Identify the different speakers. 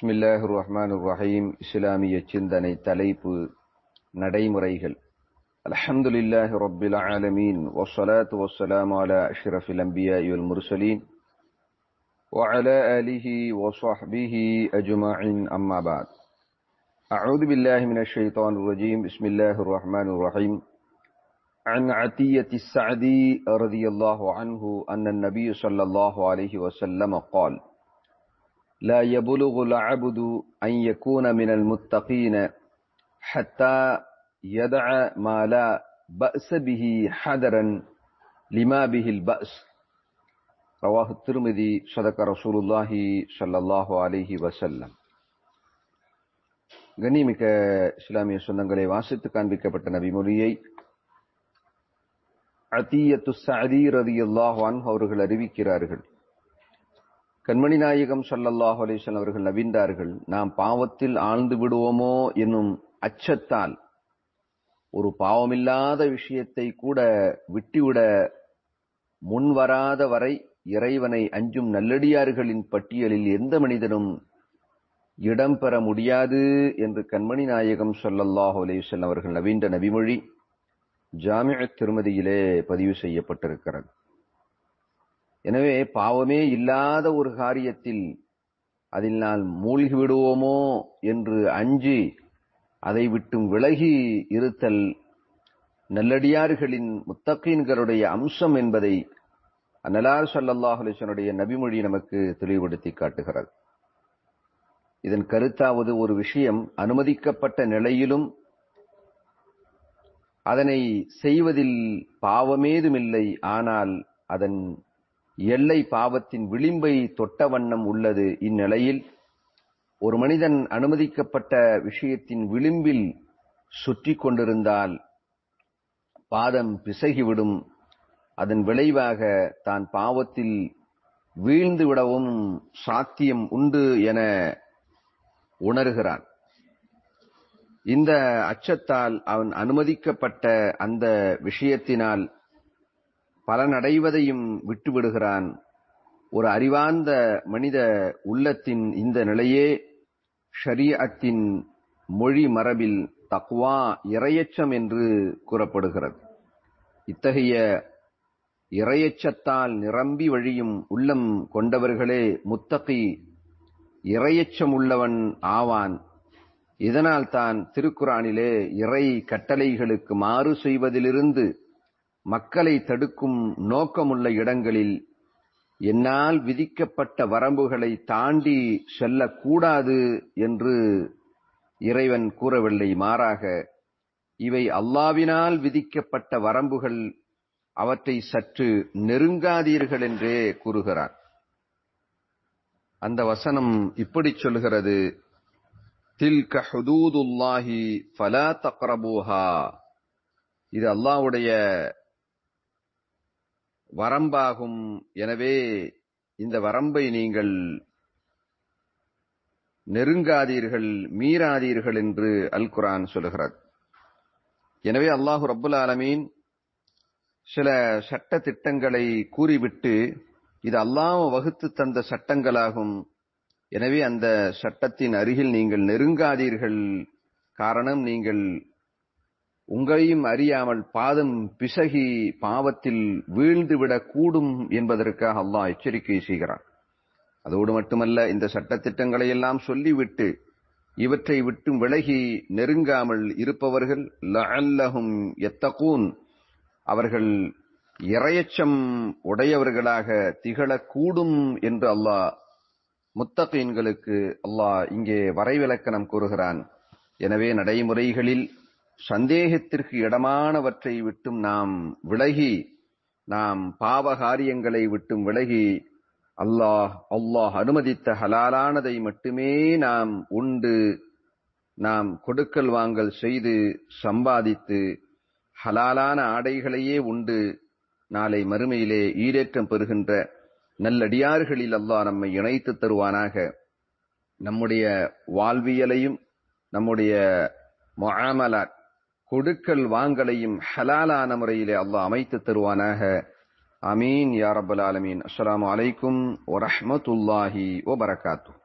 Speaker 1: بسم الله பிஸ்மில்லாஹ் ரஹ்மான் ரஹீம் இஸ்லாமிய تليب தலைப்பு நடைமுறைகள் الحمد لله رب العالمين والصلاة والسلام على أشرف الأنبياء والمرسلين وعلى آله وصحبه أجمعين أما بعد أعوذ بالله من الشيطان الرجيم بسم الله الرحمن الرحيم عن عتية السعدي رضي الله عنه أن النبي صلى الله عليه وسلم قال لا يبلغ العبد أن يكون من المتقين حتى يدع ما لا بأس به حذرا لما به البأس رواه الترمذي صدق رسول الله صلى الله عليه وسلم கண்ணிமிக்க இஸ்லாமிய சொந்தங்களை வாசித்து காண்பிக்கப்பட்ட நபிமொழியை அத்தீயத்து சதி ரதி அல்லாஹ் அவர்கள் அறிவிக்கிறார்கள் கண்மணி நாயகம் சல்லல்லாஹ் அலிசன் அவர்கள் நவீந்தார்கள் நாம் பாவத்தில் ஆழ்ந்து விடுவோமோ என்னும் அச்சத்தால் ஒரு பாவமில்லாத விஷயத்தை கூட விட்டுவிட முன்வராத வரை இறைவனை அஞ்சும் நல்லடியார்களின் பட்டியலில் எந்த மனிதனும் இடம்பெற முடியாது என்று கண்மணி நாயகம் சொல்லல்லாஹ் அலேசன் அவர்கள் நவீன நபிமொழி ஜாமிய திருமதியிலே பதிவு செய்யப்பட்டிருக்கிறது எனவே பாவமே இல்லாத ஒரு காரியத்தில் அதில் நான் மூழ்கி விடுவோமோ என்று அஞ்சி அதை விட்டும் விலகி இருத்தல் நல்லடியார்களின் முத்தகீன்களுடைய அம்சம் என்பதை அன்னலார் சல்லாஹ் நபிமொழி நமக்கு தெளிவுபடுத்தி காட்டுகிறது இதன் கருத்தாவது ஒரு விஷயம் அனுமதிக்கப்பட்ட நிலையிலும் அதனை செய்வதில் பாவமேதுமில்லை ஆனால் அதன் எல்லை பாவத்தின் விளிம்பை தொட்ட வண்ணம் உள்ளது இந்நிலையில் ஒரு மனிதன் அனுமதிக்கப்பட்ட விஷயத்தின் விளிம்பில் சுற்றி கொண்டிருந்தால் பாதம் பிசகிவிடும் அதன் விளைவாக தான் பாவத்தில் வீழ்ந்து விடவும் சாத்தியம் உண்டு என உணர்கிறான் இந்த அச்சத்தால் அவன் அனுமதிக்கப்பட்ட அந்த விஷயத்தினால் பலனடைவதையும் விட்டுவிடுகிறான் ஒரு அறிவார்ந்த மனித உள்ளத்தின் இந்த நிலையே ஷரியத்தின் மொழி மரபில் தக்வா இரையச்சம் என்று கூறப்படுகிறது இத்தகைய இரையச்சத்தால் நிரம்பி வழியும் உள்ளம் கொண்டவர்களே முத்தகி இரையச்சம் உள்ளவன் ஆவான் இதனால் தான் திருக்குறானிலே இறை கட்டளைகளுக்கு மாறு செய்வதிலிருந்து மக்களை தடுக்கும் நோக்கமுள்ள இடங்களில் என்னால் விதிக்கப்பட்ட வரம்புகளை தாண்டி செல்லக்கூடாது என்று இறைவன் கூறவில்லை மாறாக இவை அல்லாவினால் விதிக்கப்பட்ட வரம்புகள் அவற்றை சற்று நெருங்காதீர்கள் என்றே கூறுகிறார் அந்த வசனம் இப்படி சொல்கிறது தில்க ஹுதூதுல்லாஹி ஃபலா தக்ரபூஹா இது அல்லாவுடைய வரம்பாகும் எனவே இந்த வரம்பை நீங்கள் நெருங்காதீர்கள் மீறாதீர்கள் என்று அல் குரான் சொல்லுகிறது எனவே அல்லாஹு ரபுல் ஆலமீன் சில சட்ட திட்டங்களை கூறிவிட்டு இது அல்லாம வகுத்து தந்த சட்டங்களாகும் எனவே அந்த சட்டத்தின் அருகில் நீங்கள் நெருங்காதீர்கள் காரணம் நீங்கள் உங்களையும் அறியாமல் பாதம் பிசகி பாவத்தில் வீழ்ந்துவிடக் கூடும் என்பதற்காக அல்லாஹ் எச்சரிக்கை செய்கிறான் அதோடு மட்டுமல்ல இந்த சட்டத்திட்டங்களை எல்லாம் சொல்லிவிட்டு இவற்றை விட்டும் விலகி நெருங்காமல் இருப்பவர்கள் லஅல்லஹும் எத்தகூன் அவர்கள் இறையச்சம் உடையவர்களாக திகழக்கூடும் என்று அல்லாஹ் முத்தகீன்களுக்கு அல்லாஹ் இங்கே வரைவிலக்கணம் கூறுகிறான் எனவே நடைமுறைகளில் சந்தேகத்திற்கு இடமானவற்றை விட்டும் நாம் விலகி நாம் பாவ காரியங்களை விட்டும் விலகி அல்லாஹ் அல்லாஹ் அனுமதித்த ஹலாலானதை மட்டுமே நாம் உண்டு நாம் கொடுக்கல் வாங்கல் செய்து சம்பாதித்து ஹலாலான ஆடைகளையே உண்டு நாளை மறுமையிலே ஈரேற்றம் பெறுகின்ற நல்லடியார்களில் அல்லாஹ் நம்மை இணைத்து தருவானாக நம்முடைய வாழ்வியலையும் நம்முடைய முகாமலாட் கொடுக்கல் வாங்கலையும் ஹலாலான முறையிலே அல்லாஹ் அமைத்து தருவானாக அமீன் யாரபுல் ஆலமீன் அஸ்லாம் வலைக்கும் வரமத்துல்லாஹி வபரகாத்து